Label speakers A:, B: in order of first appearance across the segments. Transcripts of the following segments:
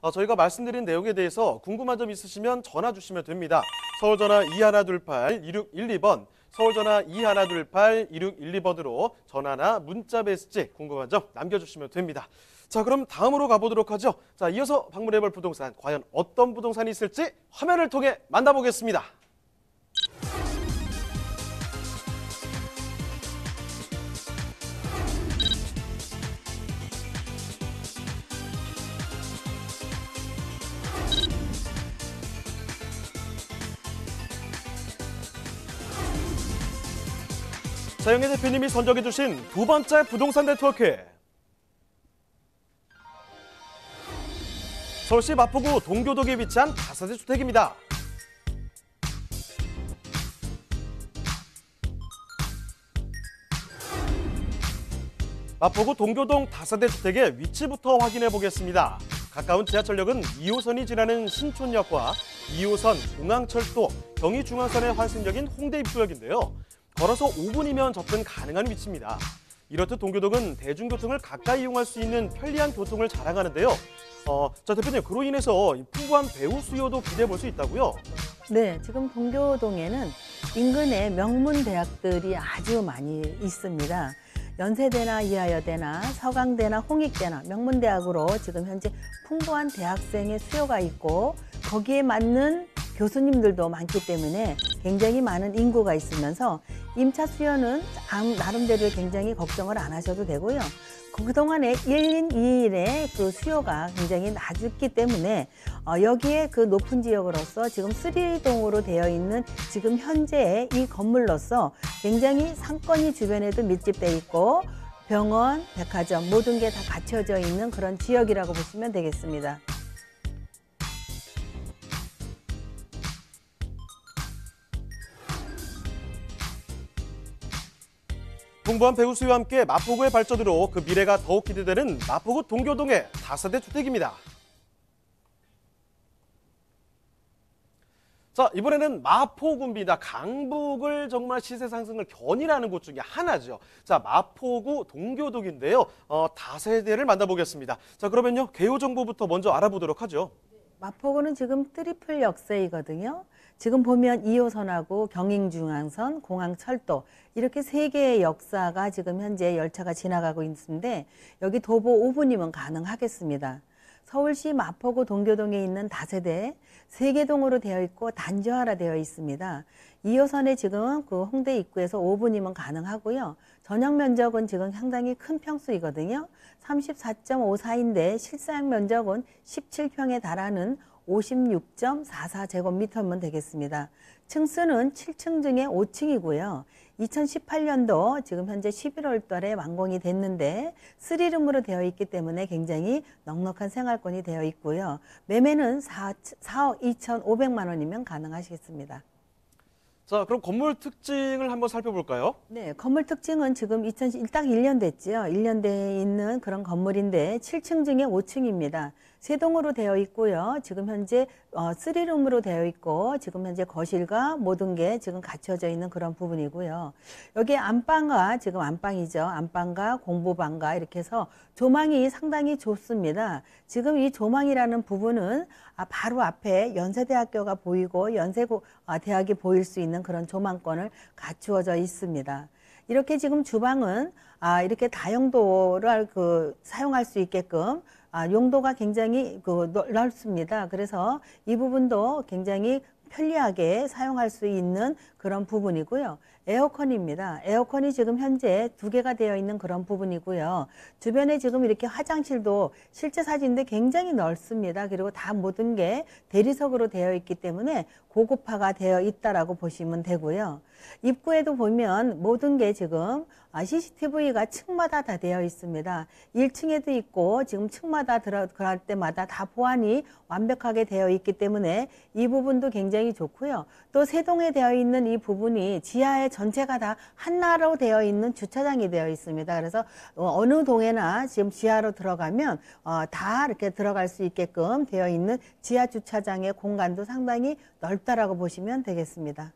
A: 어, 저희가 말씀드린 내용에 대해서 궁금한 점 있으시면 전화 주시면 됩니다. 서울전화 2128-2612번, 서울전화 2128-2612번으로 전화나 문자 메시지 궁금한 점 남겨주시면 됩니다. 자, 그럼 다음으로 가보도록 하죠. 자, 이어서 방문해볼 부동산, 과연 어떤 부동산이 있을지 화면을 통해 만나보겠습니다. 사영애 대표님이 선정해 주신 두 번째 부동산 네트워크. 서울시 마포구 동교동에 위치한 다세대 주택입니다. 마포구 동교동 다세대 주택의 위치부터 확인해 보겠습니다. 가까운 지하철역은 2호선이 지나는 신촌역과 2호선 공항철도 경의중앙선의 환승역인 홍대 입구역인데요. 걸어서 5분이면 접근 가능한 위치입니다. 이렇듯 동교동은 대중교통을 가까이 이용할 수 있는 편리한 교통을 자랑하는데요. 어, 자 대표님 그로 인해서 풍부한 배우 수요도 기대해 볼 수 있다고요?
B: 네, 지금 동교동에는 인근에 명문 대학들이 아주 많이 있습니다. 연세대나 이하여대나 서강대나 홍익대나 명문대학으로 지금 현재 풍부한 대학생의 수요가 있고 거기에 맞는 교수님들도 많기 때문에 굉장히 많은 인구가 있으면서 임차 수요는 나름대로 굉장히 걱정을 안 하셔도 되고요. 그동안에 1인, 2인의 그 수요가 굉장히 낮았기 때문에 어, 여기에 그 높은 지역으로서 지금 3동으로 되어 있는 지금 현재의 이 건물로서 굉장히 상권이 주변에도 밀집돼 있고 병원, 백화점 모든 게 다 갖춰져 있는 그런 지역이라고 보시면 되겠습니다.
A: 풍부한 배구 수요와 함께 마포구의 발전으로 그 미래가 더욱 기대되는 마포구 동교동의 다세대 주택입니다. 자 이번에는 마포구입니다. 강북을 정말 시세 상승을 견인하는 곳 중에 하나죠. 자 마포구 동교동인데요. 어, 다세대를 만나보겠습니다. 자 그러면요 개요 정보부터 먼저 알아보도록 하죠. 네,
B: 마포구는 지금 트리플 역세이거든요. 지금 보면 2호선하고 경인중앙선, 공항철도 이렇게 세 개의 역사가 지금 현재 열차가 지나가고 있는데 여기 도보 5분이면 가능하겠습니다. 서울시 마포구 동교동에 있는 다세대 세개동으로 되어 있고 단지화라 되어 있습니다. 2호선에 지금 그 홍대 입구에서 5분이면 가능하고요. 전용 면적은 지금 상당히 큰 평수이거든요. 34.54인데 실상 면적은 17평에 달하는 56.44제곱미터면 되겠습니다. 층수는 7층 중에 5층이고요. 2018년도 지금 현재 11월 달에 완공이 됐는데 3룸으로 되어 있기 때문에 굉장히 넉넉한 생활권이 되어 있고요. 매매는 4, 4억 2,500만 원이면 가능하시겠습니다.
A: 자, 그럼 건물 특징을 한번 살펴볼까요?
B: 네, 건물 특징은 지금 2011, 딱 1년 됐죠요 1년 돼 있는 그런 건물인데 7층 중에 5층입니다. 세동으로 되어 있고요. 지금 현재 어, 3룸으로 되어 있고 지금 현재 거실과 모든 게 지금 갖춰져 있는 그런 부분이고요. 여기 안방과 지금 안방이죠. 안방과 공부방과 이렇게 해서 조망이 상당히 좋습니다. 지금 이 조망이라는 부분은 아 바로 앞에 연세대학교가 보이고 연세대학이 아, 고아 보일 수 있는 있는 그런 조망권을 갖추어져 있습니다. 이렇게 지금 주방은 아 이렇게 다용도를 그 사용할 수 있게끔 아 용도가 굉장히 그 넓습니다. 그래서 이 부분도 굉장히 편리하게 사용할 수 있는 그런 부분이고요. 에어컨입니다. 에어컨이 지금 현재 두 개가 되어 있는 그런 부분이고요. 주변에 지금 이렇게 화장실도 실제 사진인데 굉장히 넓습니다. 그리고 다 모든 게 대리석으로 되어 있기 때문에 고급화가 되어 있다라고 보시면 되고요. 입구에도 보면 모든 게 지금 CCTV가 아, 층마다 다 되어 있습니다. 1층에도 있고 지금 층마다 들어갈 때마다 다 보안이 완벽하게 되어 있기 때문에 이 부분도 굉장히 좋고요. 또 세동에 되어 있는 이 부분이 지하에 전체가 다한나로 되어 있는 주차장이 되어 있습니다. 그래서 어, 어느 동에나 지금 지하로 들어가면 어, 다 이렇게 들어갈 수 있게끔 되어 있는 지하 주차장의 공간도 상당히 넓다라고 보시면 되겠습니다.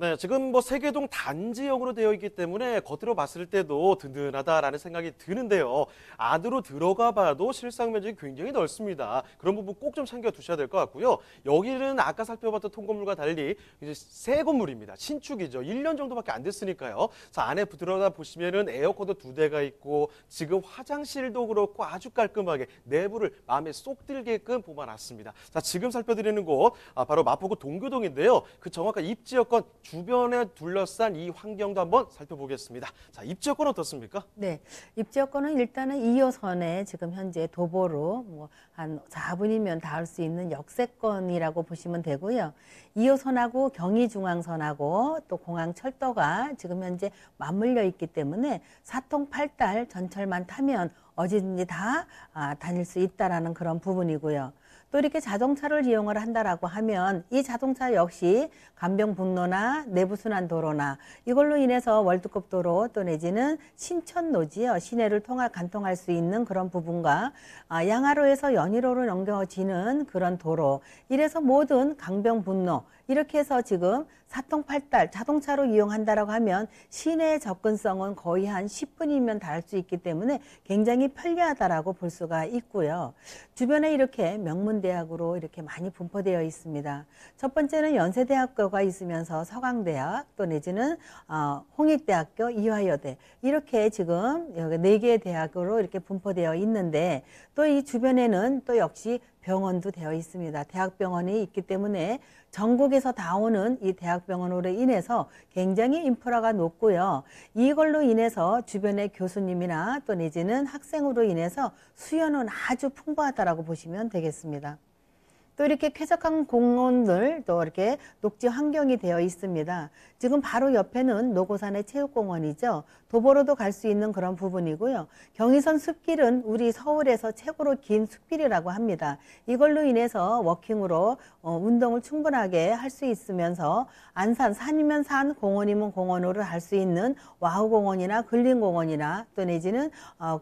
A: 네, 지금 뭐 세계동 단지형으로 되어 있기 때문에 겉으로 봤을 때도 든든하다라는 생각이 드는데요. 안으로 들어가 봐도 실상 면적이 굉장히 넓습니다. 그런 부분 꼭 좀 챙겨 두셔야 될 것 같고요. 여기는 아까 살펴봤던 통건물과 달리 이제 새 건물입니다. 신축이죠. 1년 정도밖에 안 됐으니까요. 그래서 안에 들어가 보시면은 에어컨도 두 대가 있고 지금 화장실도 그렇고 아주 깔끔하게 내부를 마음에 쏙 들게끔 뽑아놨습니다. 자, 지금 살펴드리는 곳 아, 바로 마포구 동교동인데요. 그 정확한 입지여건 주변에 둘러싼 이 환경도 한번 살펴보겠습니다. 자, 입지여권 어떻습니까?
B: 네, 입지여권은 일단은 2호선에 지금 현재 도보로 뭐한 4분이면 닿을 수 있는 역세권이라고 보시면 되고요. 2호선하고 경의중앙선하고 또 공항철도가 지금 현재 맞물려 있기 때문에 사통 8달 전철만 타면 어디든지 다 아, 다닐 수 있다라는 그런 부분이고요. 또 이렇게 자동차를 이용을 한다라고 하면 이 자동차 역시 간병분로나 내부순환 도로나 이걸로 인해서 월드컵 도로 또 내지는 신천노지요 시내를 통할 간통할 수 있는 그런 부분과 아, 양하로에서 연희로로 넘겨지는 그런 도로 이래서 모든 강병분로 이렇게 해서 지금 사통팔달 자동차로 이용한다라고 하면 시내 접근성은 거의 한 10분이면 닿을 수 있기 때문에 굉장히 편리하다라고 볼 수가 있고요. 주변에 이렇게 명문대학으로 이렇게 많이 분포되어 있습니다. 첫 번째는 연세대학교가 있으면서 서강대학 또 내지는 어, 홍익대학교, 이화여대 이렇게 지금 여기 네 개의 대학으로 이렇게 분포되어 있는데 또 이 주변에는 또 역시 병원도 되어 있습니다. 대학병원이 있기 때문에 전국에서 다 오는 이 대학병원으로 인해서 굉장히 인프라가 높고요. 이걸로 인해서 주변의 교수님이나 또 내지는 학생으로 인해서 수요는 아주 풍부하다고 보시면 되겠습니다. 또 이렇게 쾌적한 공원들 또 이렇게 녹지 환경이 되어 있습니다. 지금 바로 옆에는 노고산의 체육공원이죠. 도보로도 갈 수 있는 그런 부분이고요. 경의선 숲길은 우리 서울에서 최고로 긴 숲길이라고 합니다. 이걸로 인해서 워킹으로 어, 운동을 충분하게 할 수 있으면서 안산 산이면 산 공원이면 공원으로 할 수 있는 와우공원이나 근린공원이나 또 내지는 어,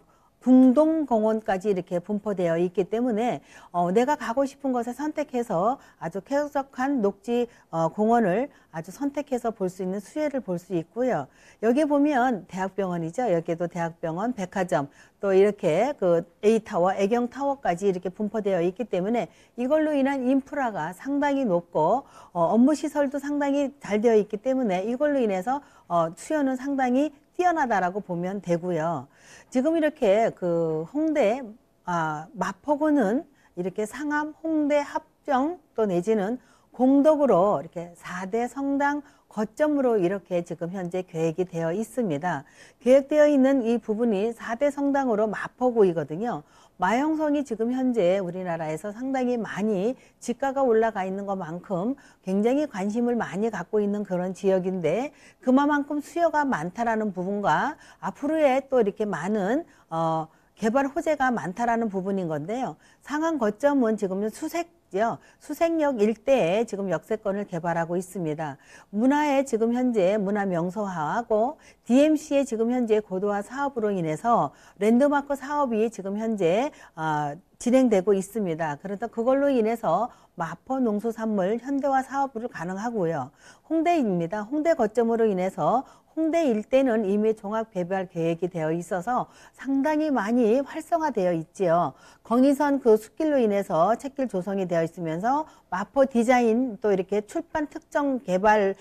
B: 궁동공원까지 이렇게 분포되어 있기 때문에 어, 내가 가고 싶은 곳을 선택해서 아주 쾌적한 녹지 어, 공원을 아주 선택해서 볼 수 있는 수혜를 볼 수 있고요. 여기 보면 대학병원이죠. 여기도 대학병원, 백화점 또 이렇게 그 A타워, 애경타워까지 이렇게 분포되어 있기 때문에 이걸로 인한 인프라가 상당히 높고 어, 업무 시설도 상당히 잘 되어 있기 때문에 이걸로 인해서 어, 수요는 상당히 뛰어나다라고 보면 되고요. 지금 이렇게 그 홍대, 아, 마포구는 이렇게 상암, 홍대, 합정 또 내지는 공덕으로 이렇게 4대 성당 거점으로 이렇게 지금 현재 계획이 되어 있습니다. 계획되어 있는 이 부분이 4대 성당으로 마포구이거든요. 마영성이 지금 현재 우리나라에서 상당히 많이 지가가 올라가 있는 것만큼 굉장히 관심을 많이 갖고 있는 그런 지역인데 그만큼 수요가 많다라는 부분과 앞으로의 또 이렇게 많은 어 개발 호재가 많다라는 부분인 건데요. 상한 거점은 지금 수색 있죠. 수색역 일대에 지금 역세권을 개발하고 있습니다. 문화에 지금 현재 문화 명소화하고 DMC의 지금 현재 고도화 사업으로 인해서 랜드마크 사업이 지금 현재 어, 진행되고 있습니다. 그러다 그러니까 그걸로 인해서 마포 농수산물 현대화 사업을 가능하고요. 홍대입니다. 홍대 거점으로 인해서 홍대 일대는 이미 종합 개발 계획이 되어 있어서 상당히 많이 활성화되어 있지요. 광의선그 숲길로 인해서 책길 조성이 되어 있으면서 마포 디자인 또 이렇게 출판 특정 개발이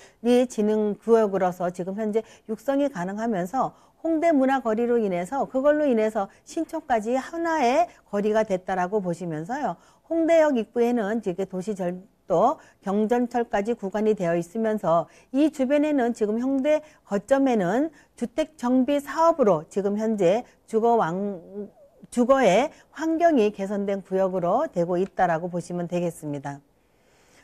B: 진행 구역으로서 지금 현재 육성이 가능하면서 홍대 문화 거리로 인해서 그걸로 인해서 신촌까지 하나의 거리가 됐다라고 보시면서요. 홍대역 입구에는 이게 렇 도시 절또 경전철까지 구간이 되어 있으면서 이 주변에는 지금 형대 거점에는 주택 정비 사업으로 지금 현재 주거 왕 주거의 환경이 개선된 구역으로 되고 있다라고 보시면 되겠습니다.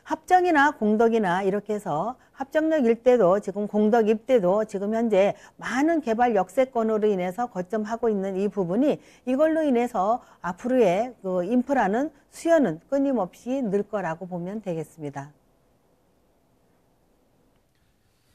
B: 합정이나 공덕이나 이렇게 해서 합정역 일대도 지금 공덕 입대도 지금 현재 많은 개발 역세권으로 인해서 거점하고 있는 이 부분이 이걸로 인해서 앞으로의 그 인프라는 수요는 끊임없이 늘 거라고 보면 되겠습니다.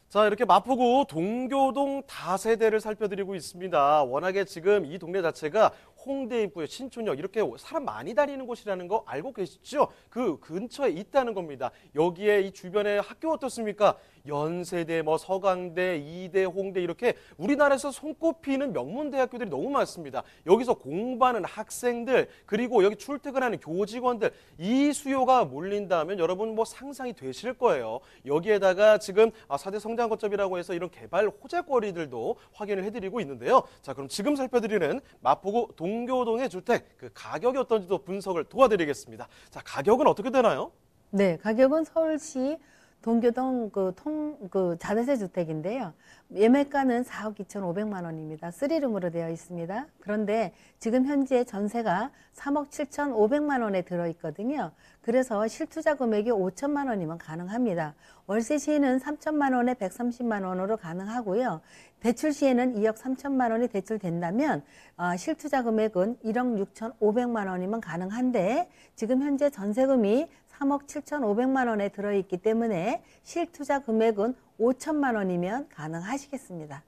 A: 자 이렇게 마포구 동교동 다세대를 살펴드리고 있습니다. 워낙에 지금 이 동네 자체가 홍대 입구에 신촌역 이렇게 사람 많이 다니는 곳이라는 거 알고 계시죠? 그 근처에 있다는 겁니다. 여기에 이 주변에 학교 어떻습니까? 연세대, 뭐 서강대, 이대, 홍대 이렇게 우리나라에서 손꼽히는 명문 대학교들이 너무 많습니다. 여기서 공부하는 학생들 그리고 여기 출퇴근하는 교직원들 이 수요가 몰린다면 여러분 뭐 상상이 되실 거예요. 여기에다가 지금 아, 사대 성장 거점이라고 해서 이런 개발 호재거리들도 확인을 해드리고 있는데요. 자 그럼 지금 살펴드리는 마포구 동 동교동의 주택 그 가격이 어떤지도 분석을 도와드리겠습니다. 자, 가격은 어떻게 되나요?
B: 네, 가격은 서울시 동교동 그 통, 그 자대세 주택인데요. 예매가는 4억 2,500만 원입니다. 쓰리룸으로 되어 있습니다. 그런데 지금 현재 전세가 3억 7,500만 원에 들어있거든요. 그래서 실투자 금액이 5천만 원이면 가능합니다. 월세 시에는 3천만 원에 130만 원으로 가능하고요. 대출 시에는 2억 3천만 원이 대출된다면 어, 실투자 금액은 1억 6,500만 원이면 가능한데 지금 현재 전세금이 3억 7,500만 원에 들어있기 때문에 실투자 금액은 5천만 원이면 가능하시겠습니다.